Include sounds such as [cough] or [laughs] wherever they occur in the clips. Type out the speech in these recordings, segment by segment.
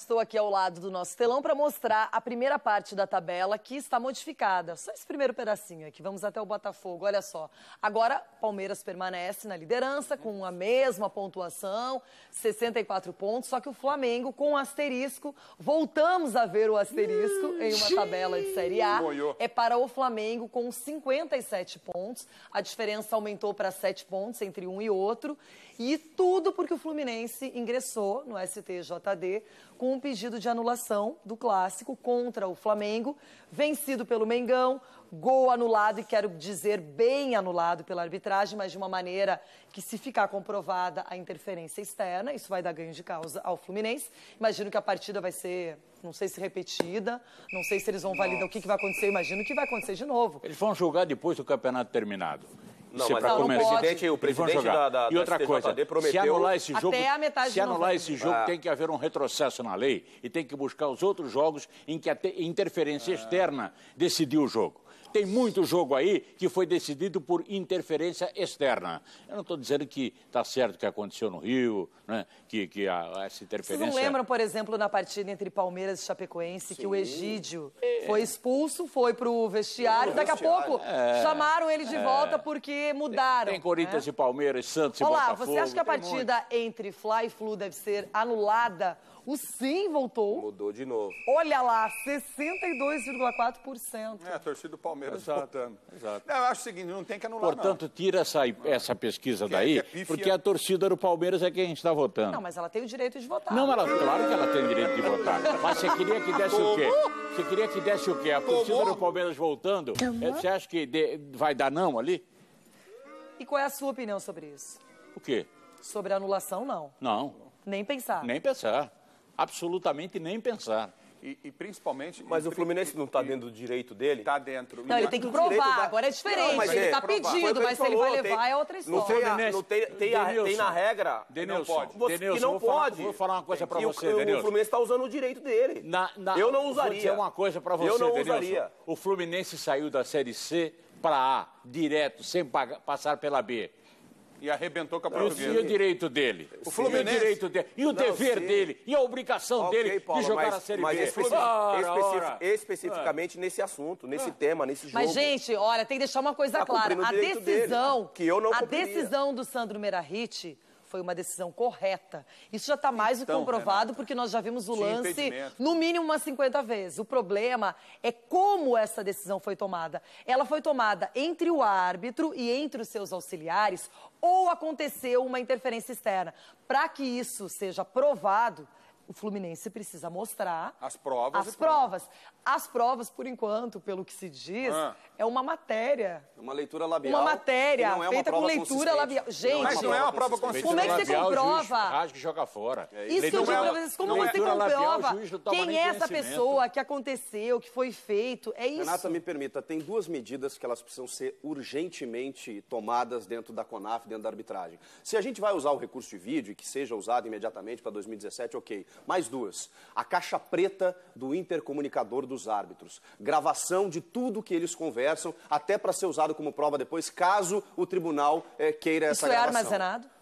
Estou aqui ao lado do nosso telão para mostrar a primeira parte da tabela que está modificada. Só esse primeiro pedacinho aqui. Vamos até o Botafogo. Olha só. Agora, Palmeiras permanece na liderança com a mesma pontuação, 64 pontos. Só que o Flamengo, com um asterisco, voltamos a ver o asterisco em uma tabela de Série A. É para o Flamengo com 57 pontos. A diferença aumentou para 7 pontos entre um e outro. E tudo porque o Fluminense ingressou no STJD com um pedido de anulação do clássico contra o Flamengo, vencido pelo Mengão, gol anulado e quero dizer bem anulado pela arbitragem, mas de uma maneira que se ficar comprovada a interferência externa, isso vai dar ganho de causa ao Fluminense. Imagino que a partida vai ser, não sei se repetida, não sei se eles vão validar Nossa. o que, que vai acontecer, imagino que vai acontecer de novo. Eles vão julgar depois do campeonato terminado. Não, mas para começar. O presidente, o presidente da, da, e outra coisa, prometeu... se anular esse jogo, se anular esse jogo ah. tem que haver um retrocesso na lei e tem que buscar os outros jogos em que a interferência ah. externa decidiu o jogo. Tem muito jogo aí que foi decidido por interferência externa. Eu não estou dizendo que está certo o que aconteceu no Rio, né? que, que a, essa interferência... Vocês não lembram, por exemplo, na partida entre Palmeiras e Chapecoense, Sim. que o Egídio é. foi expulso, foi para o vestiário, daqui a pouco é. chamaram ele de é. volta porque mudaram. Tem, Corinthians né? e Palmeiras, Santos Olá, e Botafogo. Olá, você acha que a partida entre Fly e Flu deve ser anulada o sim voltou. Mudou de novo. Olha lá, 62,4%. É, a torcida do Palmeiras. Palmeiras exato, é. Exato. Não, eu acho o seguinte, não tem que anular, Portanto, não. tira essa, essa pesquisa que é daí, é porque a torcida do Palmeiras é quem está votando. Não, mas ela tem o direito de votar. Não, ela, claro que ela tem o direito de votar. [laughs] Mas você queria que desse Tomou? o quê? Você queria que desse o quê? A torcida Tomou? do Palmeiras voltando? Tomou? É, você acha que de, vai dar não ali? E qual é a sua opinião sobre isso? O quê? Sobre a anulação, não. Não. Nem pensar. Nem pensar. Absolutamente nem pensar. E, e principalmente. Mas o Fluminense tá e, não está dentro do direito dele? Está dentro. Não, ele tem que provar. Da... Agora é diferente. Não, ele está é, pedindo, mas se ele vai levar tem, é outra história. Não tem, tem, tem, a, tem na regra. Denilson, não pode. Você, que não vou pode. Falar, vou falar uma coisa é para você, o, O Fluminense está usando o direito dele. Na, na, eu não usaria. Vou dizer uma coisa para você, Eu não Denilson. usaria. O Fluminense saiu da Série C para A, direto, sem pagar, passar pela B. E arrebentou com a não, portuguesa. E o é direito dele? O é Fluminense. E o direito dele. E o dever dele. E a obrigação okay, dele Paulo, de jogar mas, a Série mas B. ora, ora. Ah. Especificamente nesse assunto, nesse tema, nesse jogo. Mas, gente, olha, tem que deixar uma coisa tá clara. A decisão, dele, que eu não a cumpriria. decisão do Sandro Merahit foi uma decisão correta. Isso já está mais então, do comprovado, Renata, porque nós já vimos o lance no mínimo umas 50 vezes. O problema é como essa decisão foi tomada. Ela foi tomada entre o árbitro e entre os seus auxiliares, ou aconteceu uma interferência externa. Para que isso seja provado, o Fluminense precisa mostrar as provas. As provas. provas. As provas, por enquanto, pelo que se diz, ah. é uma matéria. Uma leitura labial. Uma matéria é feita com leitura labial. É gente, mas não é uma prova consistente. Como é que você comprova? Acho que joga fora. É isso que eu digo pra vocês, como é você comprova quem é essa pessoa, que aconteceu, que foi feito, é isso. Renata, me permita, tem duas medidas que elas precisam ser urgentemente tomadas dentro da CONAF, dentro da arbitragem. Se a gente vai usar o recurso de vídeo, e que seja usado imediatamente para 2017, ok mais duas. A caixa preta do intercomunicador dos árbitros. Gravação de tudo que eles conversam, até para ser usado como prova depois, caso o tribunal eh, queira Isso essa é gravação. Isso é armazenado?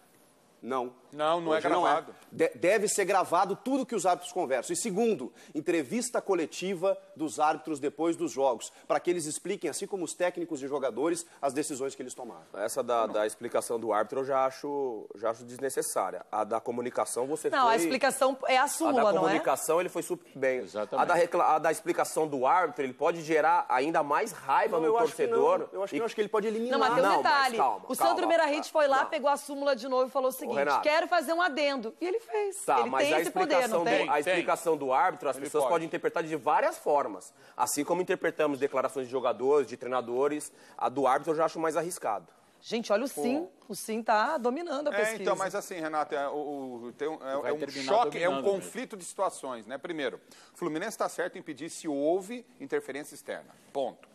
Não. Não, não é Hoje é gravado. Não é. Deve ser gravado tudo que os árbitros conversam. E segundo, entrevista coletiva dos árbitros depois dos jogos, para que eles expliquem, assim como os técnicos e jogadores, as decisões que eles tomaram. Essa da, da explicação do árbitro eu já acho, já acho desnecessária. A da comunicação você Não, foi... a explicação é a sua, não é? A da comunicação é? ele foi super bem. Exatamente. A da, recla... a da, explicação do árbitro, ele pode gerar ainda mais raiva não, no eu torcedor. Acho eu acho que, e... não, acho que ele pode eliminar. Não, mas tem um detalhe. Não, calma, o Sandro Merahit foi lá, pegou a súmula de novo e falou o seguinte, seguinte, Renato, quero fazer um adendo. E ele fez. Tá, ele mas tem a esse poder, não tem? a explicação tem. do árbitro, as ele pessoas pode. podem interpretar de várias formas. Assim como interpretamos declarações de jogadores, de treinadores, a do árbitro eu já acho mais arriscado. Gente, olha o sim. O sim está dominando a é, pesquisa. É, então, mas assim, Renato, é, o, o, um, é, é um choque, é um conflito mesmo. de situações, né? Primeiro, Fluminense está certo em pedir se houve interferência externa. Ponto.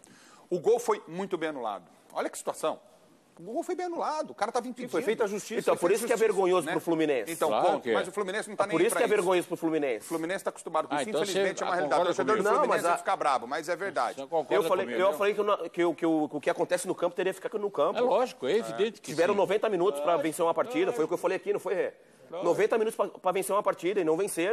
O gol foi muito bem anulado. Olha que situação. O gol foi bem anulado. O cara estava impedido. E foi feita a justiça. Então, por isso que é vergonhoso né? pro Fluminense. Então, claro ponto. É. Mas o Fluminense não tá, tá nem Por isso que é vergonhoso pro Fluminense. O Fluminense está acostumado com ah, isso. Então Infelizmente é uma realidade. O jogador do Fluminense não, mas a... ficar bravo, mas é verdade. Eu falei, comigo, eu então? falei que, eu, que, eu, que, eu, que, o que acontece no campo teria que ficar no campo. É lógico, é, é. evidente que Tiveram sim. 90 minutos para vencer uma partida. Foi o que eu falei aqui, não foi? 90 é. minutos para vencer uma partida e não venceram.